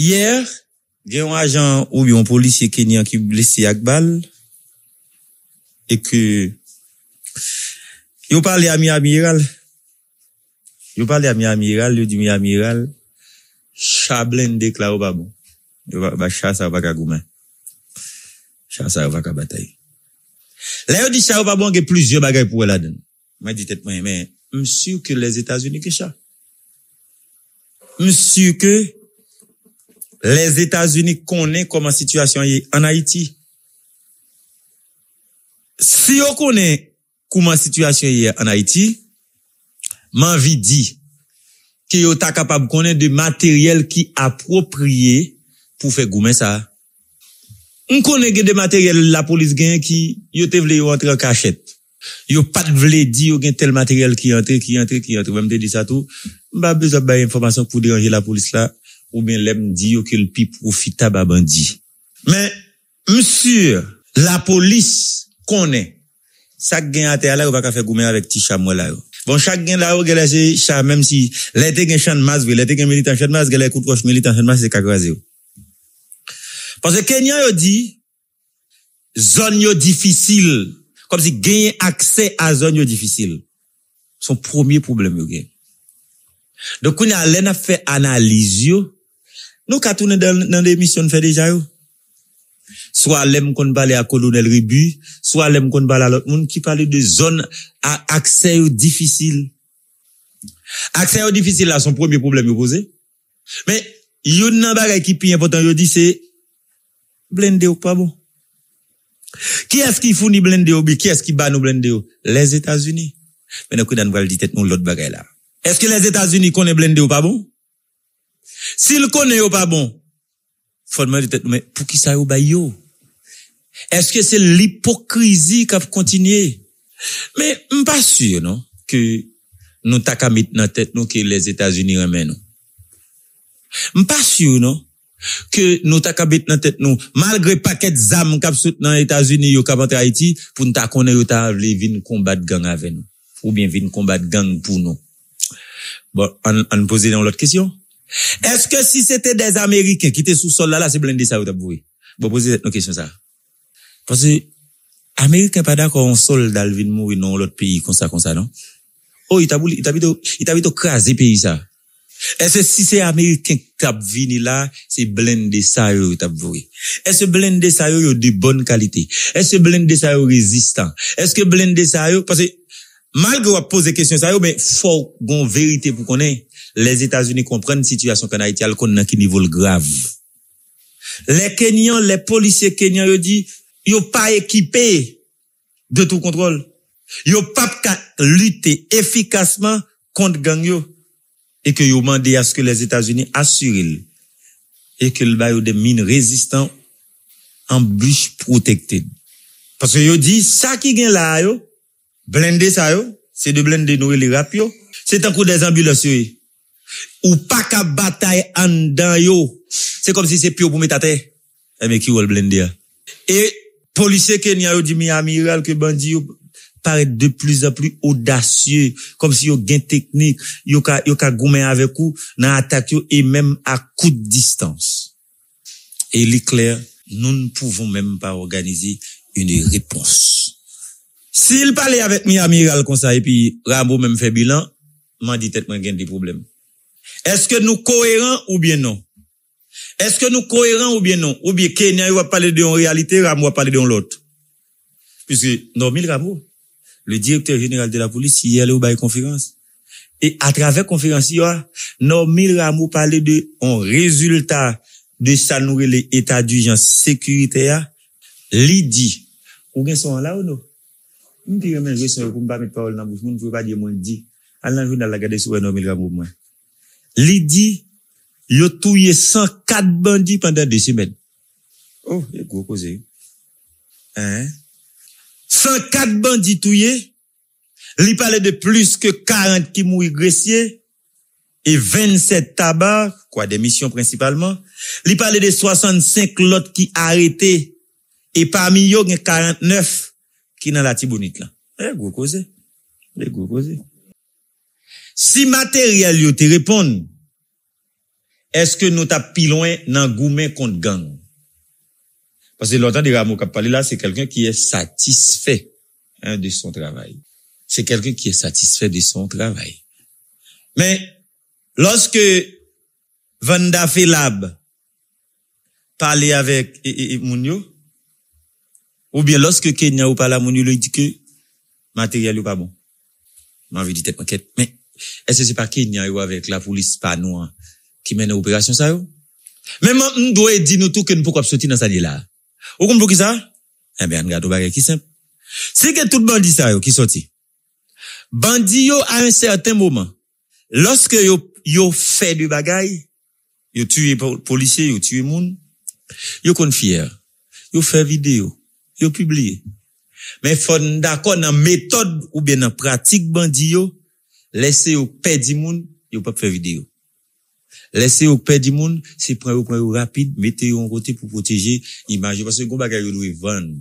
Hier, il y a un agent ou un policier kenyan qui est blessé à balle. Et que, il a parlé à amiral Il a parlé à mon amiral il a dit mi amiral « Chablin déclare au bon. Il va chasser à Vagagoumen. Chasser à bataille » Là, il a dit Chablin pas bon, il y a plusieurs bagages pour la donne. Moi Je dis tête, mais, sûr que les États-Unis que ça. sûr que, Les Etats-Unis konnen kouman situasyon yè an Haiti. Si yo konnen kouman situasyon yè an Haiti, manvi di ki yo ta kapab konnen de materyel ki aproprye pou fe goumen sa. Un konnen gen de materyel la polis gen ki yo te vle yo antre kachet. Yo pat vle di yo gen tel materyel ki yon tre, ki yon tre, ki yon tre. Vem de di sa tou. Ba bezop ba yon informasyon pou deranje la polis la. ou bien l'aime dit que le plus profitable à bandit. Mais, monsieur, la police connaît. Ça gagne à terre là, on va pas faire gourmet avec petit chameau là. Bon, chaque gain là, on va laisser chats même si l'été gain chan mas, l'été gain militant chan mas, coups de roche militant chan mas, c'est kagraze. Parce que Kenya, a dit, zone yo difficile. Comme si gagner accès à zone yo difficile. Son premier problème y a Donc, on a fait analyse Nou katounen nan demisyon fè de jayou. Soa lem kon balè a kolonel ribu, soa lem kon balè a lot moun ki pale de zon a akseyo difisil. Akseyo difisil la son premier problem yo pose. Men, yon nan bagay ki pi important yo di se, blende yo pa bon. Ki eski founi blende yo bi, ki eski banou blende yo? Les Etats-Unis. Men akou dan valdi tet nou lot bagay la. Eski les Etats-Unis konen blende yo pa bon? S'il connaît pas bon, faut demander tête, mais pour qui ça yo yo? Est-ce que c'est l'hypocrisie qui a continué? Mais, pas sûr, non, que nous t'as qu'à mettre tête, nous, que les États-Unis suis Pas sûr, non, que nous t'as qu'à mettre tête, nous, malgré paquet d'âmes qui sont soutenu les États-Unis, qui sont en Haïti, pour nous t'as connaître, nous t'as venir combattre gang avec nous. Ou bien venir combattre gang pour nous. Bon, on, on pose dans l'autre question. Est-ce que si c'était des Américains qui étaient sous sol là, là, c'est blindé ça, vous t'as Bon, posez cette question ça. Parce que, Américains pas d'accord en sol d'Alvin mourir dans l'autre pays, comme ça, comme ça, non? Oh, il t'a voulu, il t'a il t'a craser pays ça. Est-ce que si c'est Américain qui a venu là, c'est blindé ça, yo, t'as voué? Est-ce que blindé ça, yo, de bonne qualité? Est-ce que blindé ça, yo, résistant? Est-ce que blindé ça, yo, parce que, Malgré qu'on questions question ça, mais faut bon vérité pour ait. Les États-Unis comprennent la situation qu'en Haïti, à l'économie qui niveau grave. Les Kenyans, les policiers Kenyans, ils disent, ils pas équipés de tout contrôle. Ils pas lutter efficacement contre gang Et que ont demandé à ce que les États-Unis assurent et que le des mines résistantes en bûche protectée. Parce que ils dit, ça qui gagne là, yo, Blender ça yo, c'est de blender nous les rapio. C'est un coup des ambulances Ou pas qu'à bataille en dedans yo. C'est comme si c'est pio pour mettre à terre. Eh mais qui ou le blindé Et policier Kenya yo dit amiral que bandit paraît de plus en plus audacieux, comme si yo gain technique, yo ka yo ka goumen avec ou dans attaque yo et même à coup de distance. Et il clair, nous ne pouvons même pas organiser une réponse. Si il pale avek mi amiral konsa e pi Rambo men fe bilan, man di tet mwen gen di problem. Eske nou koheran ou bien non? Eske nou koheran ou bien non? Ou bien kenyan yon wap pale de yon realite, Rambo wap pale de yon lot? Piske nou mil Rambo, le direktor general de la polis yi yale ou baye konferans, e atrave konferans yi wa, nou mil Rambo pale de yon rezultat de sanoure le etat dijen sekurite ya, li di, ou gen son an la ou nou? Mwen pi remen resyon yo 104 bandits pendant semaines. Oh, yo e kou Hein? 104 bandits touye. il de plus que 40 qui mou graissiers, et 27 tabacs, quoi, des missions principalement. Il parlait de 65 lots qui arrêtaient, et parmi eux, 49 qui dans la tibonite là. Eh, gros cause. Eh, gros cause. Si matériel yo te répond, est-ce que nous t'as plus loin dans goumen contre gang? Parce que l'autre des qui a là, c'est quelqu'un qui est satisfait hein, de son travail. C'est quelqu'un qui est satisfait de son travail. Mais lorsque Vanda Felab parlait avec et, Mounio, ou bien lorsque Kenya ou pas la monnaie lui dit que matériel ou pas bon. M'a envie de tête enquête. Mais est-ce que c'est pas Kenya ou avec la police pas hein, qui mène l'opération ça ou Même on doit dire nous tout que nous pourquoi sortir dans ça là. Ou comme pour qui ça? Eh bien, regarde au bagage qui simple. C'est que tout bandit ça qui sorti. Bandit yo à un certain moment lorsque yo yo fait du bagage, yo policiers, policier, yo tué gens, yo confier Yo fait vidéo yo publié. Mais faut d'accord la méthode ou bien la pratique bandi yo, laissez père perdre monde, yo pas faire vidéo. Laissez père perdre monde, c'est prend au prend rapide, mettez en côté pour protéger image parce que gon bagay yo doit vendre.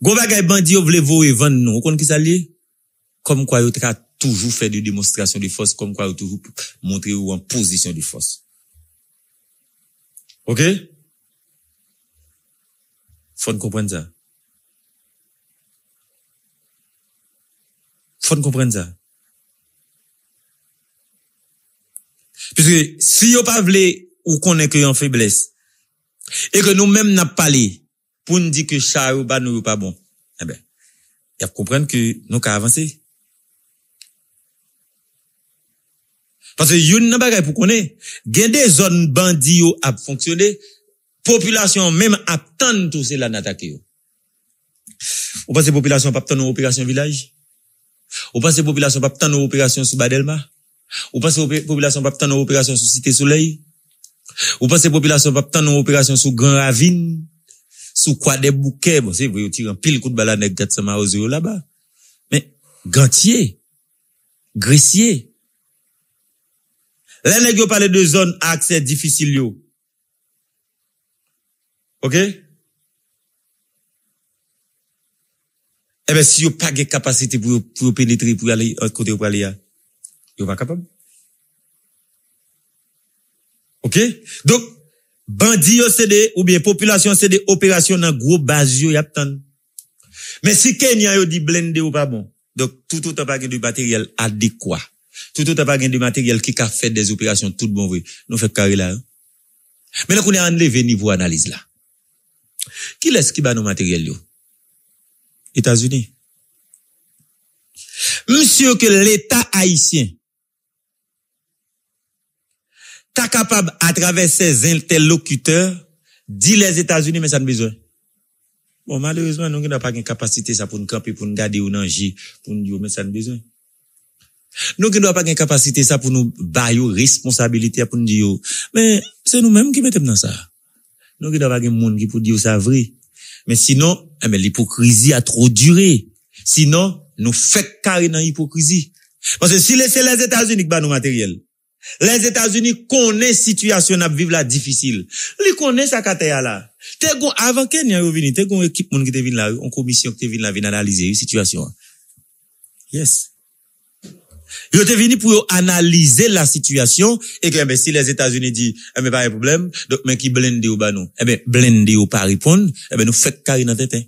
Gon bagay bandi yo vle voye vendre nous, on connait qui ça lié Comme quoi yo tra toujours faire des démonstrations de force, comme quoi toujours montrer en position de force. OK Fon kompren zan. Fon kompren zan. Piske si yo pa vle ou konen ki yo an febles, e ke nou menm nan pale, pou n di ki chay ou ba nou yo pa bon, e ben, ya kompren ki nou ka avanse. Paske yon nan ba gay pou konen, gen de zon bandi yo ap fonksyon de, population même attend tout cela pensez Ou la population pas attendre opération village? Ou la population pas attendre opération sous Badelma? Ou la population pas attendre opération sous Cité Soleil? Ou la population pas attendre opération sous Grand Ravine? Sous quoi des bouquets? Bon, c'est vous tirez un pile coup de balle à zéro là-bas. Mais, gantier, grissier. Là, nèg yo parle de zone à accès difficile yo. OK Eh bien, si vous n'avez pas de capacité pour, pour pénétrer, pour aller de euh, côté, pour aller, vous euh, pas capable. OK Donc, c'est des, ou bien population des opération dans gros basio, y Mais si Kenya yo dit blender ou pas bon. Donc tout autant pas de matériel adéquat. Tout autant pas de matériel qui a fait des opérations tout bon vrai. Nous fait carré là. Hein. Mais là, qu'on est enlevé niveau analyse là. Ki lè skiba nou materyèl yo? Etats-Unis. Msyo ke l'Etat haïsien ta kapab a travesse zè interlokuteur di lè Etats-Unis mè sa nbezwen. Bon, malèrezman nou genwa pa gen kapasite sa pou nou kampi, pou nou gade ou nanji pou nou diyo mè sa nbezwen. Nou genwa pa gen kapasite sa pou nou bayo responsabilite pou nou diyo. Mè, se nou mèm ki metem nan sa a. Nous il y a pas de monde qui peut dire ça vrai. Mais sinon, eh ben, l'hypocrisie a trop duré. Sinon, nous faisons carré dans l'hypocrisie. Parce que si c'est les États-Unis qui bat nos matériels, les États-Unis connaissent situation à vivre là difficile. Ils connaissent ça qu'à là. Avant ne yo vini, t'es une équipe qui te là, une commission qui t'est venu là, analyser la situation. Yes. Ils étaient venu pour analyser la situation et que eh ben, si les États-Unis disent eh ben, pas de problème, donc mais qui blende ou pas nous, eh ben blende ou pas répondre, eh ben nous fait carré dans tête. Hein.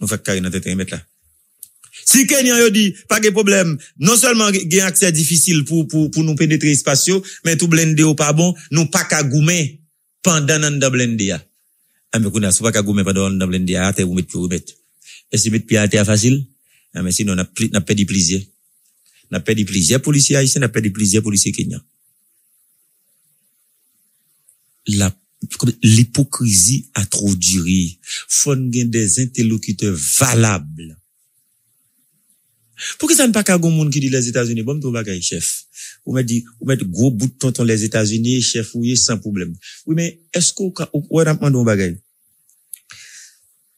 Nous fait carré dans tête hein, mettre là. Si Kenya yo dit pas de problème, non seulement il y gain accès difficile pour pour pour nous pénétrer spatiaux, mais tout blende ou pas bon, nous pas qu'à goumer pendant un de blende ya. Eh ben qu'on pas qu'à goumer pendant un nan blende ya, t'es ou mettre pour mettre. Et si mettre pied à facile, eh ben sinon on a on a perdu plaisir. On a perdu plusieurs policiers haïtiens, on a perdu plusieurs policiers kenyans. L'hypocrisie a trop duré. Faut des interlocuteurs valables. Pourquoi ça ne pas qu'à monde qui dit les États-Unis, bon, va bagage, chef. Ou met dit, ou gros bout de tonton les États-Unis, chef, oui, sans problème. Oui, mais est-ce qu'on, ou, a demandé un ne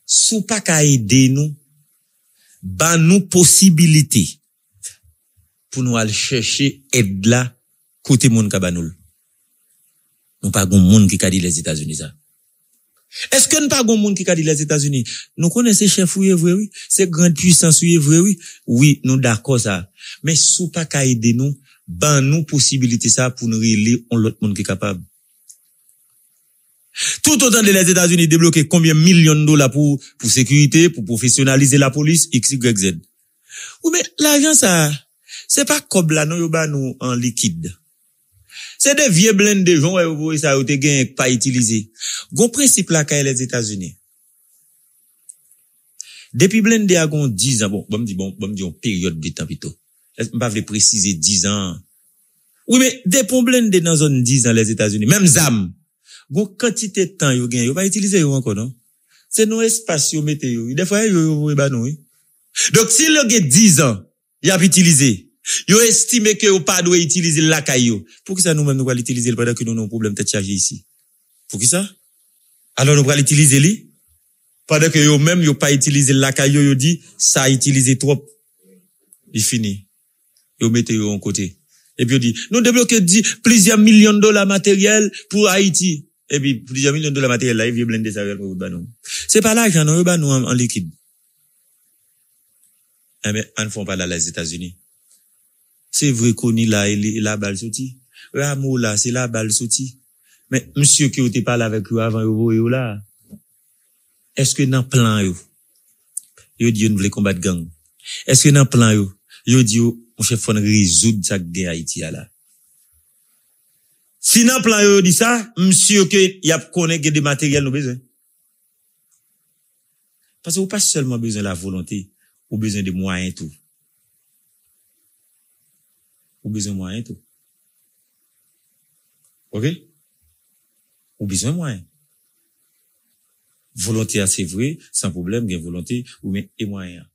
Sous pas qu'à aider nous, ban nous possibilités pour nous aller chercher aide là côté monde kabanoul. Nous pas un monde qui dit les États-Unis ça. Est-ce que nous pas un monde qui dit les États-Unis Nous connaissons chef chefs oui, c'est grande puissance oui. Oui, nous d'accord ça. Mais sous pas ka nous, ben nous possibilité ça pour nous relier on l'autre monde qui est capable. Tout autant de les États-Unis débloquer combien millions de dollars pour pour sécurité, pour professionnaliser la police, X Y Z. Oui, mais l'argent ça Se pa kob la nou yo ba nou an likid. Se de vie blende, joun wè wè wè sa wote gen yon pa itilize. Gon prensip la kè yon les Etats-Unis. Depi blende a gon 10 an, bon, bon mdi, bon, bon mdi, yon peryote de tan pito. Mpa vle prezise 10 an. Ou mwen, depi blende nan zon 10 an les Etats-Unis, mèm zam, gon kantite tan yo gen, yo pa itilize yo an konon. Se nou espasyon metè yo, yon defwa yo yo wè ba nou. Dok si lò gen 10 an, yon ap itilize, yon ap itilize, Yo estime que yo pas doit utiliser la caillou. Pour qui ça nous-mêmes nous allons l'utiliser pendant que nous avons un problème de chargé ici? Pour qui ça? Alors nous allons l'utiliser lui. Pendant que yo même yo pas utilisé la caillou, yo dit, ça a utilisé trop. Il fini. Yo mettez yo en côté. Et puis yo dit, nous débloquons plusieurs millions de dollars matériel pour Haïti. Et puis, plusieurs millions de dollars matériel là, il vient blender ça avec nous. C'est pas l'argent, non, nous en, en liquide. Eh ben on ne font pas là les États-Unis. se vre koni la e, e la bal soti? Ou a mou la, se la bal soti? Men, msye ke yo te pala vek yo avan yo vo yo la? Eske nan plan yo? Yo di yo nou vle kombat gang? Eske nan plan yo? Yo di yo mwche fon rizoud sa gen ha iti ya la? Si nan plan yo di sa, msye ke yo konen gen de materyal nou bezen? Pase ou pa selman bezen la volante, ou bezen de mwanyen tou? ou besoin moyen tout. OK? Ou besoin moyen. Volonté, c'est vrai, sans problème, a volonté, ou mais et moyens.